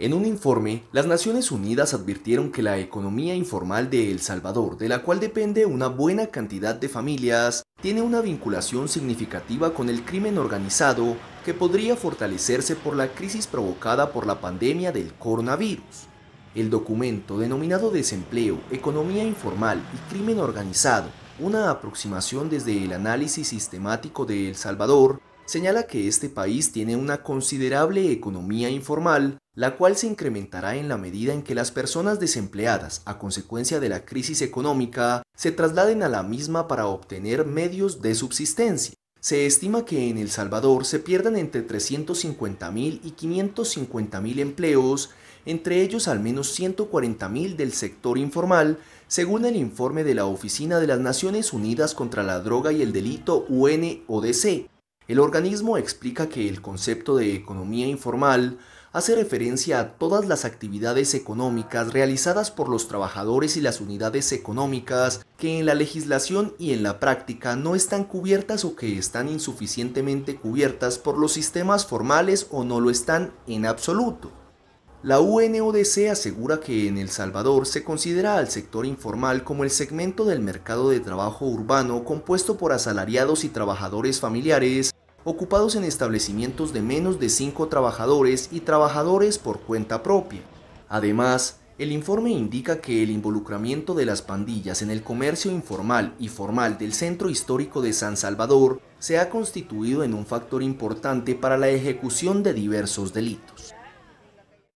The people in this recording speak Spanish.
En un informe, las Naciones Unidas advirtieron que la economía informal de El Salvador, de la cual depende una buena cantidad de familias, tiene una vinculación significativa con el crimen organizado que podría fortalecerse por la crisis provocada por la pandemia del coronavirus. El documento denominado Desempleo, Economía Informal y Crimen Organizado, una aproximación desde el análisis sistemático de El Salvador, señala que este país tiene una considerable economía informal, la cual se incrementará en la medida en que las personas desempleadas a consecuencia de la crisis económica se trasladen a la misma para obtener medios de subsistencia. Se estima que en El Salvador se pierdan entre 350.000 y 550.000 empleos, entre ellos al menos 140.000 del sector informal, según el informe de la Oficina de las Naciones Unidas contra la Droga y el Delito UNODC, el organismo explica que el concepto de economía informal hace referencia a todas las actividades económicas realizadas por los trabajadores y las unidades económicas que en la legislación y en la práctica no están cubiertas o que están insuficientemente cubiertas por los sistemas formales o no lo están en absoluto. La UNODC asegura que en El Salvador se considera al sector informal como el segmento del mercado de trabajo urbano compuesto por asalariados y trabajadores familiares ocupados en establecimientos de menos de cinco trabajadores y trabajadores por cuenta propia. Además, el informe indica que el involucramiento de las pandillas en el comercio informal y formal del centro histórico de San Salvador se ha constituido en un factor importante para la ejecución de diversos delitos.